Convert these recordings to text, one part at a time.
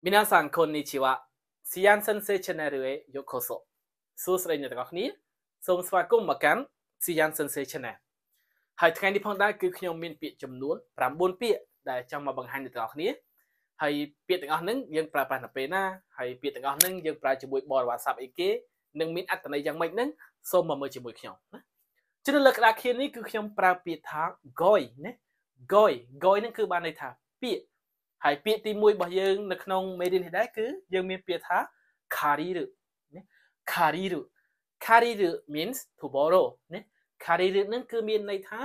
皆さんこんにちは Sian Sensei Channel へようこそសួស្តីអ្នកទាំងអស់គ្នាសូមស្វាគមន៍មកកាន់ Sian Sensei Channel ហើយថ្ងៃនេះផងដែរគឺខ្ញុំមានពាក្យចំនួន9ពាក្យដែលចង់មកបង្ហាញអ្នកទាំងអស់គ្នាហើយពាក្យទាំងអស់ហ្នឹងយើងប្រើប្រាស់នៅពេលណាហើយពាក្យទាំងអស់ហ្នឹងយើងប្រើជាមួយបរិវត្តស័ព្ទអីគេនិងមានអត្ថន័យយ៉ាងម៉េចហ្នឹងសូមមកមើលជាមួយខ្ញុំណាជ្រើសលើក្តារខៀននេះគឺខ្ញុំប្រើពាក្យថា goy ណា goy goy ហ្នឹង គឺបានន័យថាពាក្យហើយពាក្យទី1របស់យើងនៅក្នុងមេរៀននេះដែរគឺយើងមានពាក្យថា kariru ណា kariru kariru means to borrow ណា kariru នឹងគឺមានន័យថា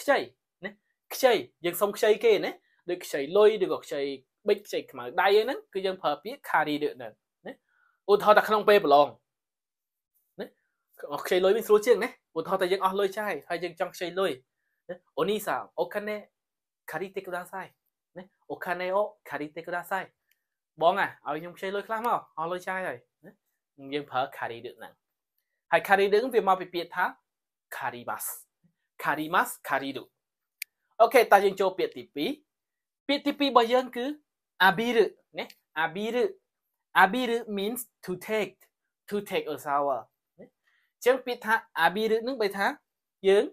ខ្ចីណាខ្ចីយើងសុំខ្ចីគេណាដូចខ្ចីលុយឬក៏ខ្ចីបិចខ្ចីខ្មៅដៃហ្នឹងគឺយើងប្រើពាក្យ kariru ហ្នឹងណាឧទាហរណ៍ថាក្នុងពេលប្រឡងណាខ្ចីលុយវាស្រួលជាងណាឧទាហរណ៍ថាយើងអស់លុយចាយហើយយើងចង់ខ្ចីលុយអូនីសាអូកានេ kari តិកុដាសៃណាអូខាណេអូខារីទេくださいបងអាឲ្យខ្ញុំខ្ចីលុយខ្លះមកអស់លុយចាយហើយណាយើងប្រើខារីដឹកហ្នឹងហើយខារីដឹកវាមកពីពាក្យថាខារីម៉ាស់ខារីម៉ាស់ខារីឌុអូខេតើយើងចូលពាក្យទី2ពាក្យទី2របស់យើងគឺ abiru ណា abiru abiru means to take to take a shower ចឹងពាក្យថា abiru នឹងបែរថាយើង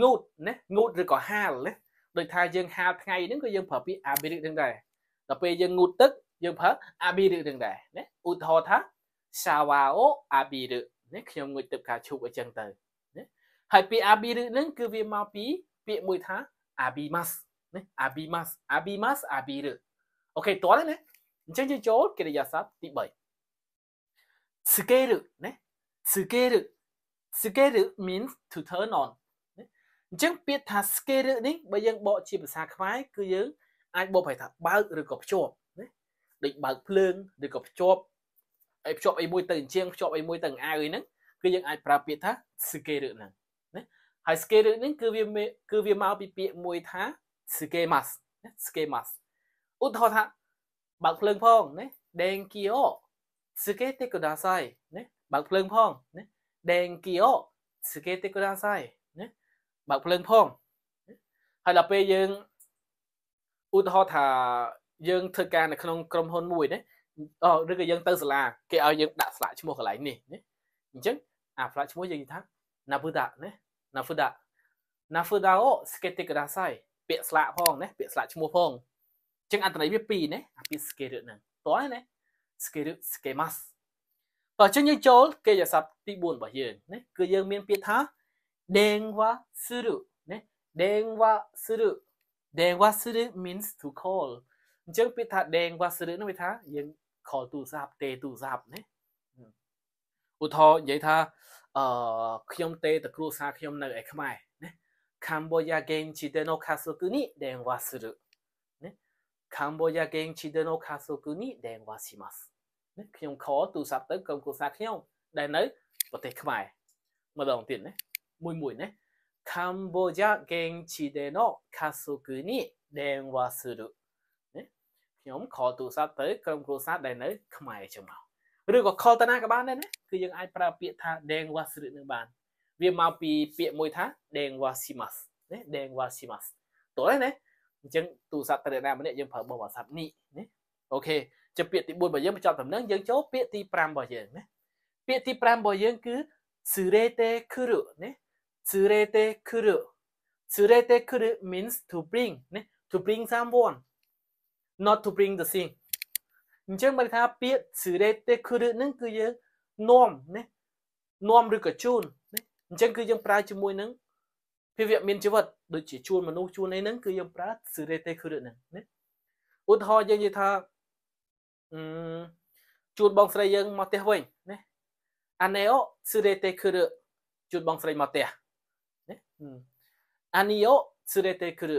ងូតណាងូតឬក៏ហាលណាដូចថាយើងហាលថ្ងៃហ្នឹងក៏យើងប្រើពាក្យ abiric ហ្នឹងដែរដល់ពេលយើងងូតទឹក យើងប្រើ abiric ហ្នឹងដែរណាឧទាហរណ៍ថា shawao abiric ណាខ្ញុំងូតទឹកការឈូបអញ្ចឹងទៅណាហើយពាក្យ abiric ហ្នឹងគឺវាមកពី ពាក្យមួយថា abimas ណា abimas abimas abiric អូខេតោះណាអញ្ចឹងយើងចូលកិរិយាសព្ទទី3 tsukeru ណា tsukeru tsukeru means to turn on អញ្ចឹងពាក្យថា scale នេះបើយើងបកជាភាសាខ្មែរគឺយើងអាចបកប្រែថាបើកឬក៏ភ្ជាប់ណាដូចបើកភ្លើងឬក៏ភ្ជាប់អីភ្ជាប់អីមួយទៅអញ្ជើញភ្ជាប់អីមួយទៅអាវហ្នឹងគឺយើងអាចប្រើពាក្យថា scale ហ្នឹងណាហើយ scale ហ្នឹងគឺវាគឺវាមកពីពាក្យមួយថា skemas ណា skemas ឧទាហរណ៍ថាបើកភ្លើងផងណា denkyo tsukete kudasai ណាបើកភ្លើងផងណា denkyo tsukete kudasai បើកភ្លើងផងហើយដល់ពេលយើងឧទាហរណ៍ថាយើងធ្វើការនៅក្នុងក្រុមហ៊ុនមួយណាអូឬក៏យើងទៅសាលាគេឲ្យយើងដាក់ស្លាកឈ្មោះកន្លែងនេះណាអញ្ចឹងអាផ្លាកឈ្មោះយើងនិយាយថា Nafuda ណា Nafuda Nafuda អូស្កេតិកដាសៃពាក្យស្លាកផងណាពាក្យស្លាកឈ្មោះផងអញ្ចឹងអត្ថន័យវាពីរណាអាពាក្យស្កេរឹកហ្នឹងតោះណាស្កេរឹកស្កេម៉ាស់បើអញ្ចឹងយើងចូលគេយស័ព្ទទី4របស់យើងណាគឺយើងមាន ពាក្យថា電話する。ね。電話する。電話する means to call អញ្ចឹងពាក្យថា電話するនោះវាថាយើង call ទូរស័ព្ទទេទូរស័ព្ទណាឧទាហរណ៍និយាយថាអឺខ្ញុំទេតគ្រួសារខ្ញុំនៅឯខ្មែរណា Cambodia game chite no kasoku ni denwa suru ណា Cambodia game chite no kasoku ni denwa shimasu ណាខ្ញុំ call ទូរស័ព្ទទៅក្រុមគ្រួសារខ្ញុំដែលនៅប្រទេសខ្មែរម្ដងទៀតណាមួយមួយねកម្ពុជា現地での家族に電話するខ្ញុំខលទូរស័ព្ទទៅក្រុមគ្រួសារដែលនៅខ្មែរចឹងមកឬក៏ខលទៅណាក៏បានដែរណាគឺយើងអាចប្រើពាក្យថា電話するនឹងបាន វាមកពីពាក្យមួយថា電話しますណា電話しますតោះណាអញ្ចឹងទូរស័ព្ទទៅណាម្នាក់យើងប្រើបោះ WhatsApp នេះណាអូខេចាំពាក្យទី4របស់យើងបញ្ចប់ដំណឹងយើងចូលពាក្យទី5របស់យើងណាពាក្យទី5របស់យើង គឺ surete kuru ណា連れてくる。連れてくる means to bring ណា to bring someone not to bring the thing អញ្ចឹងបើថាពាក្យ連れてくるហ្នឹងគឺយើងនាំណានាំឬក៏ជូនណាអញ្ចឹងគឺយើងប្រើជាមួយនឹងភាពវាមានជីវិតដូចជាជួនមនុស្សជួនអីហ្នឹងគឺយើងប្រើសេរេទេគ្រឹះហ្នឹងណាឧទាហរណ៍យើងនិយាយថាអឺជួនបងស្រីយើងមកផ្ទះវិញណាអាណេអូសេរេទេគ្រឹះជួនបងស្រីមកផ្ទះអានីយោស៊ឺរេតេគ្រឹ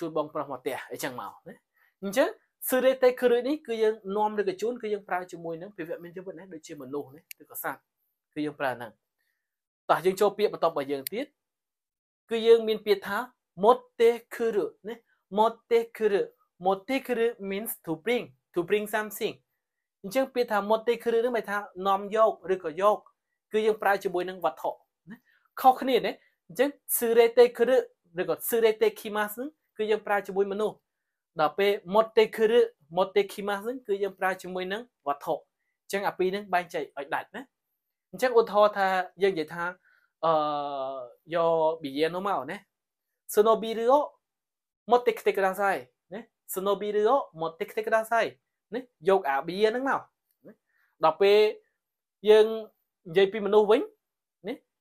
ជួយបងប្រុសមកផ្ទះអីចឹងមកណាអញ្ចឹងស៊ឺរេតេគ្រឹនេះគឺយើងនាំឬក៏ជូនគឺយើងប្រើជាមួយនឹងពាក្យមានជីវិតណាដូចជាមនុស្សណាឬក៏សត្វគឺយើងប្រើហ្នឹងតោះយើងចូលពាក្យបន្ទាប់របស់យើងទៀតគឺយើងមានពាក្យថាម៉ូតេគ្រឹណាម៉ូតេគ្រឹម៉ូតេគ្រឹ means to bring to bring something អញ្ចឹងពាក្យថាម៉ូតេគ្រឹនឹងហៅថានាំយកឬក៏យក គឺយើងប្រើជាមួយនឹងវត្ថុណាខុសគ្នាណាអញ្ចឹងស៊ឺរេតេគ្រឹឬក៏ស៊ឺរេតេឃីម៉ាស់ហ្នឹងគឺយើងប្រើជាមួយមនុស្សដល់ពេលម៉ុតតេគ្រឹម៉ុតតេឃីម៉ាស់ហ្នឹងគឺយើងប្រើជាមួយនឹងវត្ថុអញ្ចឹងអាពីរហ្នឹងបែងចែកឲ្យដាច់ណាអញ្ចឹងឧទាហរណ៍ថាយើងនិយាយថាអឺយកប៊ីយ៉េណូមកណាそのビルを持ってきてください。ね。そのビルを持ってきてください。ね。យកអាបៀហ្នឹងមកដល់ពេលយើងនិយាយពីមនុស្សវិញ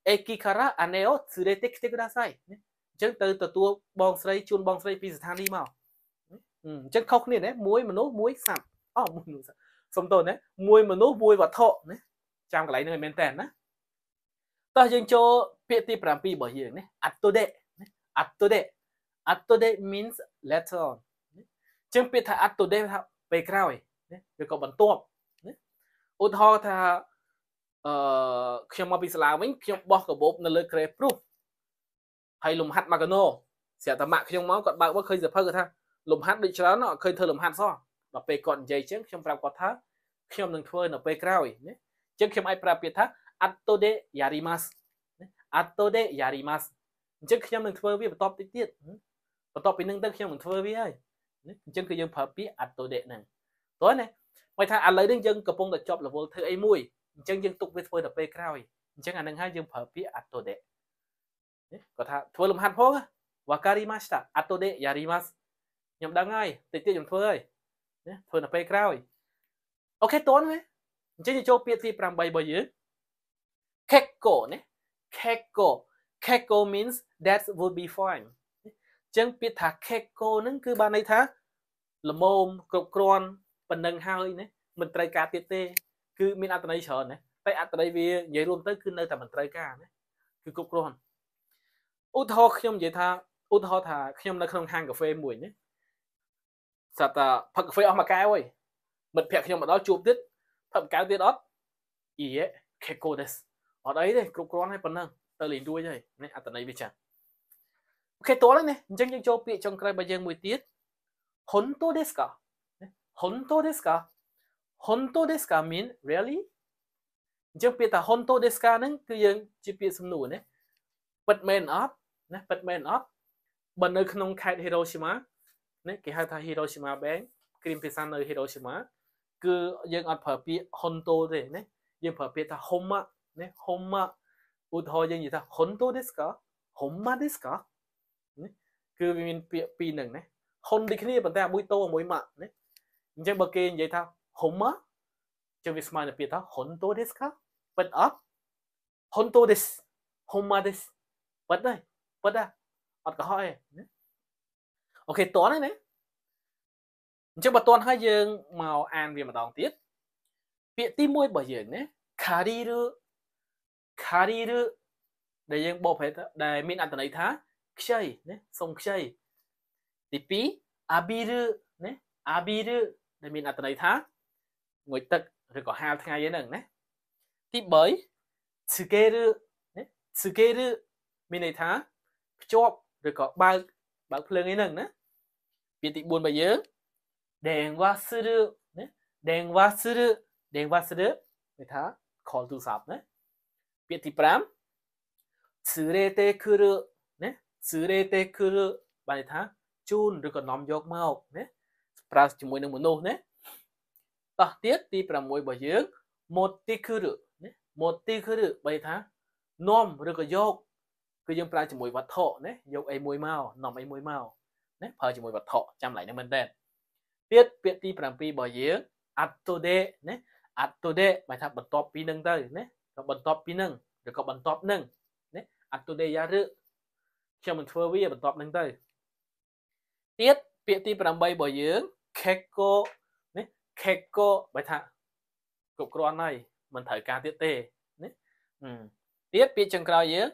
駅から姉を連れてきてくださいណាអញ្ចឹងទៅទទួលបងស្រីជូនបងស្រីពីស្ថានីយ៍មកអញ្ចឹងខុសគ្នាណាមួយមនុស្សមួយសត្វអមួយមនុស្សសុំតើណាមួយមនុស្សមួយវត្ថុណាចាំកន្លែងហ្នឹងឲ្យមែនតើណាតោះយើងចូលពាក្យទី7របស់យើងណា at today ណា at today at today means later on អញ្ចឹងពាក្យថា at today ថាពេលក្រោយណាឬក៏បន្ទាប់ណាឧទាហរណ៍ថាអឺខ្ញុំមកពីសាលាវិញ ខ្ញុំបោះកាបូបនៅលើក្រេព្រុសហើយលំហាត់ម៉ាកាណូស្រាប់តែម៉ាក់ខ្ញុំមកគាត់បើកមកឃើញសភៅគាត់ថាលំហាត់ដូចច្រើនអត់ឃើញធ្វើលំហាត់សោះដល់ពេលគាត់និយាយចឹងខ្ញុំប្រាប់គាត់ថាខ្ញុំនឹងធ្វើនៅពេលក្រោយណាចឹងខ្ញុំអាចប្រាប់ពាក្យថា atto de yarimas atto de yarimas អញ្ចឹងខ្ញុំនឹងធ្វើវាបន្តតិចទៀតបន្តពីនឹងទៅខ្ញុំនឹងធ្វើវាហើយអញ្ចឹងគឺយើងប្រើពាក្យ atto de ហ្នឹងតើណាមកថាឥឡូវនេះយើងកំពុងតែជាប់ level ធ្វើអីមួយអញ្ចឹងយើងទុកវាធ្វើតែពេលក្រោយអញ្ចឹងអានឹងហើយយើងប្រើពាក្យ atto de គាត់ថាធ្វើលំហាត់ផង wakarimashita atto de yarimasu ខ្ញុំដឹងហើយតិចទៀតខ្ញុំធ្វើហើយណាធ្វើតែពេលក្រោយអូខេតន់វិញអញ្ចឹងយើងចូលពាក្យទី8របស់យើង kekko ណា kekko kekko means that would be fine អញ្ចឹងពាក្យថា kekko ហ្នឹងគឺបានន័យថាល្មមគ្រប់គ្រាន់ប៉ុណ្ណឹងហើយណាមិនត្រូវការទៀតទេគឺមានអត្តន័យច្រើនណាតែអត្តន័យវានិយាយរួមទៅគឺនៅតែមិនត្រូវការណាគឺគ្រប់គ្រាន់ឧទាហរណ៍ខ្ញុំនិយាយថាឧទាហរណ៍ថាខ្ញុំនៅក្នុងហាងកាហ្វេមួយណាស្រាប់តែផឹកកាហ្វេអស់មួយកែវហើយមិត្តភក្តិខ្ញុំមកដល់ជួបទៀតផឹកកែវទៀតអត់អ៊ីយេខេកូទេសអត់អីទេគ្រប់គ្រាន់ហើយប៉ុណ្ណឹងទៅលេងរួចហើយនេះអត្តន័យវាចាស់អូខេតលហើយនេះអញ្ចឹងយើងចូលពាក្យចុងក្រោយរបស់យើងមួយទៀតហ៊ុនតូទេសកាហ៊ុនតូទេសកា本当ですか mean really អញ្ចឹងពាក្យថា本当ですかហ្នឹងគឺយើងជាពាក្យសំណួរណាពិតមែនអត់ណាពិតមែនអត់បើនៅ ក្នុងខេត្ត Hiroshima ណាគេហៅថា Hiroshima Bank គ្រាមភាសានៅ Hiroshima គឺយើងអត់ប្រើពាក្យ honto ទេណាយើងប្រើពាក្យថា homa ណា homa ឧទាហរណ៍យើងនិយាយថា honto desu ka homa desu ka ណាគឺវាមានពាក្យពីរហ្នឹងណា hon ដូចគ្នាប៉ុន្តែមួយតូមួយម៉ាក់ណាអញ្ចឹងបើគេនិយាយថា Homa ជាងវាស្មើនឹងពាក្យថា Honto desu ka ពិតអត់ Honto desu Homa desu ពិតទេពិតទេអត់កុហកទេអូខេតន់ហើយណាអញ្ចឹងបើតន់ហើយយើងមកអានវាម្ដងទៀតពាក្យទី1របស់យើងណា Kariru Kariru ដែលយើងបកប្រែដែលមានអត្ថន័យថាខ្ចីណាសុំខ្ចីទី2 Abiru ណា Abiru ដែលមានអត្ថន័យថាងុយទឹកឬក៏ហាលថ្ងៃហ្នឹងណាទី3ស៊ឺកេឬណាស៊ឺកេឬមានន័យថាភ្ជាប់ឬក៏បើកបើកភ្លើងឯហ្នឹងណាពាក្យទី4របស់យើងដេងវ៉ាស៊ឺឬណាដេងវ៉ាស៊ឺឬដេងវ៉ាស៊ឺឬន័យថា call to sub ណាពាក្យទី5ស៊ឺរេតេគឺរណាស៊ឺរេតេគឺរបានន័យថាជូនឬក៏នាំយកមកណាប្រើជាមួយនឹងមនុស្សណាតោះទៀតទី6របស់យើង motikuru ណា motikuru បីថានាំឬក៏យកគឺយើងប្រើជាមួយវត្ថុណាយកអីមួយមកនាំអីមួយមកណាប្រើជាមួយវត្ថុចាំឡៃនឹងមែនទេទៀតពាក្យទី7របស់យើង atode ណា atode បែរថាបន្ទាប់ពីនឹងទៅណាក៏បន្ទាប់ពីនឹងឬក៏បន្ទាប់នឹងណា atode yaru ខ្ញុំមិនធ្វើវាបន្ទាប់នឹងទៅទៀតពាក្យទី8របស់យើង keko ខេកកោបើថាគ្រប់គ្រាន់ហើយមិនត្រូវការទៀតទេណាទៀតពាក្យចុងក្រោយយើង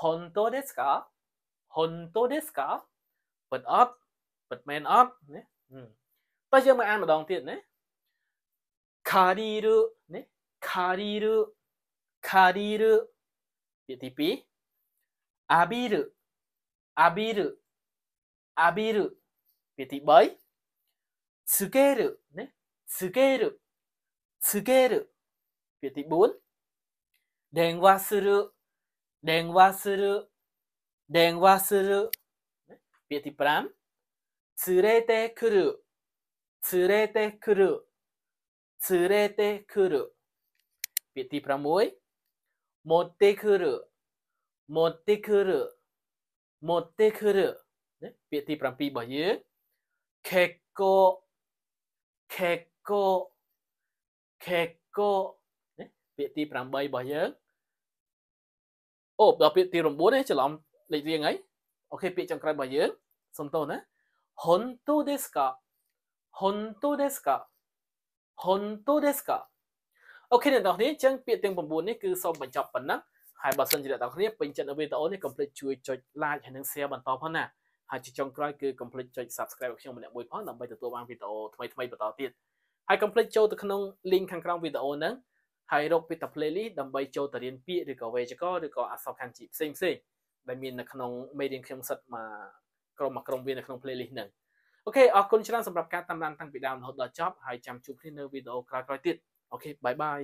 ហ៊ុនតូですかហ៊ុនតូですかពិតអត់ពិតមែនអត់ណាតោះយើងមកអានម្ដងទៀតណាខារីរុណាខារីរុខារីរុពាក្យទី2អាប៊ីរុអាប៊ីរុអាប៊ីរុពាក្យទី3ស្កេរុណាสึเกิรุสึเกิรุเปียติบุนเังวาสึรุเังวาสึรุเังวาสึรุเปียติพรามสึเรเตคุรุสึเรเตคุรุสึเรเตคุรุเปียติพรามวยมอตเตคุรุมอตเตคุรุมอตเตคุรุเปียติพรามปีบอยเยเคโกเคកូខេកូណាពាក្យទី8របស់យើងអូដល់ពាក្យទី9នេះច្រឡំលេខរៀងអីអូខេ ពាក្យចុងក្រោយរបស់យើងសុំទោសណាហ៊ុនតូですかហ៊ុនតូですかហ៊ុនតូですかអូខេអ្នកនរគ្នាអញ្ចឹងពាក្យទាំង9នេះគឺសូមបញ្ចប់ប៉ុណ្ណឹងហើយបើសិនជាអ្នកនរគ្នាពេញចិត្តនៅវីដេអូនេះកុំភ្លេចជួយចុច like ហើយនិង share បន្តផងណាហើយជាចុងក្រោយគឺកុំភ្លេចចុច subscribe របស់ខ្ញុំម្នាក់មួយផងដើម្បីទទួលបានវីដេអូថ្មីៗបន្តទៀតហើយកុំភ្លេចចូលទៅក្នុង link ខាងក្រោមវីដេអូហ្នឹងហើយរកពីតា playlist ដើម្បីចូលទៅរៀនពាក្យឬក៏វេយ្យាករណ៍ឬក៏អក្សរខណ្ឌជីផ្សេងផ្សេងដែលមាននៅក្នុងមេរៀនខ្ញុំសិតមកក្រុមមកក្រុមវានៅក្នុង playlist ហ្នឹងអូខេអរគុណច្រើនសម្រាប់ការតាមដានតាំងពីដើមរហូតដល់ចប់ហើយចាំជួបគ្នានៅវីដេអូក្រោយៗទៀតអូខេបាយបាយ